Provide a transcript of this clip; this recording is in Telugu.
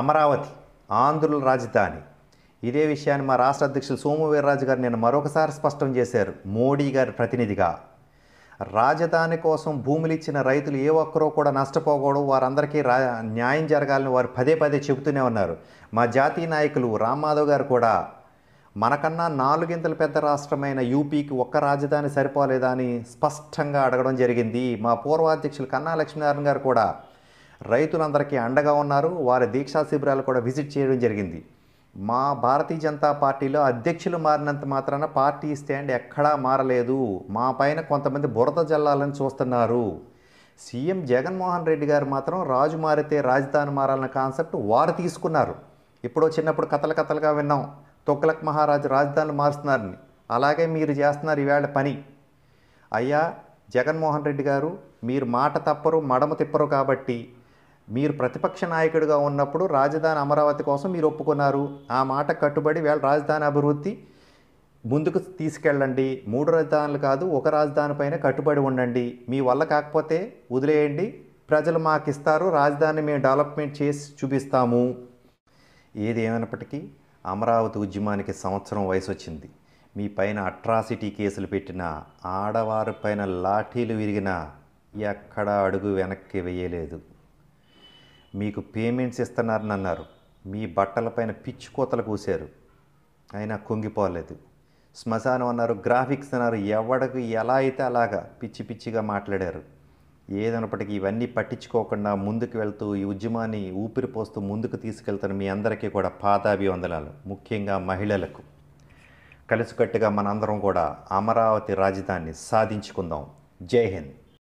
అమరావతి ఆంధ్రుల రాజధాని ఇదే విషయాన్ని మా రాష్ట్ర అధ్యక్షులు వీర్రాజు గారు నేను మరొకసారి స్పష్టం చేశారు మోడీ గారి ప్రతినిధిగా రాజధాని కోసం భూములు ఇచ్చిన రైతులు ఏ ఒక్కరూ కూడా నష్టపోకూడదు వారందరికీ రా న్యాయం జరగాలని వారు పదే పదే చెబుతూనే ఉన్నారు మా జాతీయ నాయకులు రామ్మాధవ్ గారు కూడా మనకన్నా నాలుగింతలు పెద్ద రాష్ట్రమైన యూపీకి ఒక్క రాజధాని సరిపోలేదా స్పష్టంగా అడగడం జరిగింది మా పూర్వాధ్యక్షులు కన్నా లక్ష్మీనారాయణ గారు కూడా రైతులందరికీ అండగా ఉన్నారు వారి దీక్షా శిబిరాలు కూడా విజిట్ చేయడం జరిగింది మా భారతీయ జనతా పార్టీలో అధ్యక్షులు మారినంత మాత్రాన పార్టీ స్టాండ్ ఎక్కడా మారలేదు మా పైన కొంతమంది బురద జల్లాలని చూస్తున్నారు సీఎం జగన్మోహన్ రెడ్డి గారు మాత్రం రాజు మారితే రాజధాని మారాలన్న కాన్సెప్ట్ వారు తీసుకున్నారు ఇప్పుడు చిన్నప్పుడు కథలు కథలుగా విన్నాం తొక్కలక్ మహారాజు రాజధానులు మారుస్తున్నారని అలాగే మీరు చేస్తున్నారు ఈవేళ పని అయ్యా జగన్మోహన్ రెడ్డి గారు మీరు మాట తప్పరు మడమ తిప్పరు కాబట్టి మీరు ప్రతిపక్ష నాయకుడిగా ఉన్నప్పుడు రాజధాని అమరావతి కోసం మీరు ఒప్పుకున్నారు ఆ మాట కట్టుబడి వేళ రాజధాని అభివృద్ధి ముందుకు తీసుకెళ్ళండి మూడు రాజధానులు కాదు ఒక రాజధాని పైన కట్టుబడి ఉండండి మీ వల్ల కాకపోతే వదిలేయండి ప్రజలు మాకు ఇస్తారు రాజధాని మేము డెవలప్మెంట్ చేసి చూపిస్తాము ఏది ఏమైనప్పటికీ అమరావతి ఉద్యమానికి సంవత్సరం వయసు వచ్చింది మీ పైన అట్రాసిటీ కేసులు పెట్టిన ఆడవారి పైన లాఠీలు విరిగిన ఎక్కడా అడుగు వెనక్కి వేయలేదు మీకు పేమెంట్స్ ఇస్తున్నారని అన్నారు మీ బట్టలపైన పిచ్చి కోతలు కూశారు అయినా కుంగిపోలేదు శ్మశానం అన్నారు గ్రాఫిక్స్ అన్నారు ఎవడకు ఎలా అయితే అలాగా పిచ్చి పిచ్చిగా మాట్లాడారు ఏదైనప్పటికీ ఇవన్నీ పట్టించుకోకుండా ముందుకు వెళ్తూ ఈ ఉద్యమాన్ని ఊపిరి పోస్తూ ముందుకు తీసుకెళ్తారు మీ అందరికీ కూడా పాదాభివందనాలు ముఖ్యంగా మహిళలకు కలిసికట్టుగా మనందరం కూడా అమరావతి రాజధాని సాధించుకుందాం జై హింద్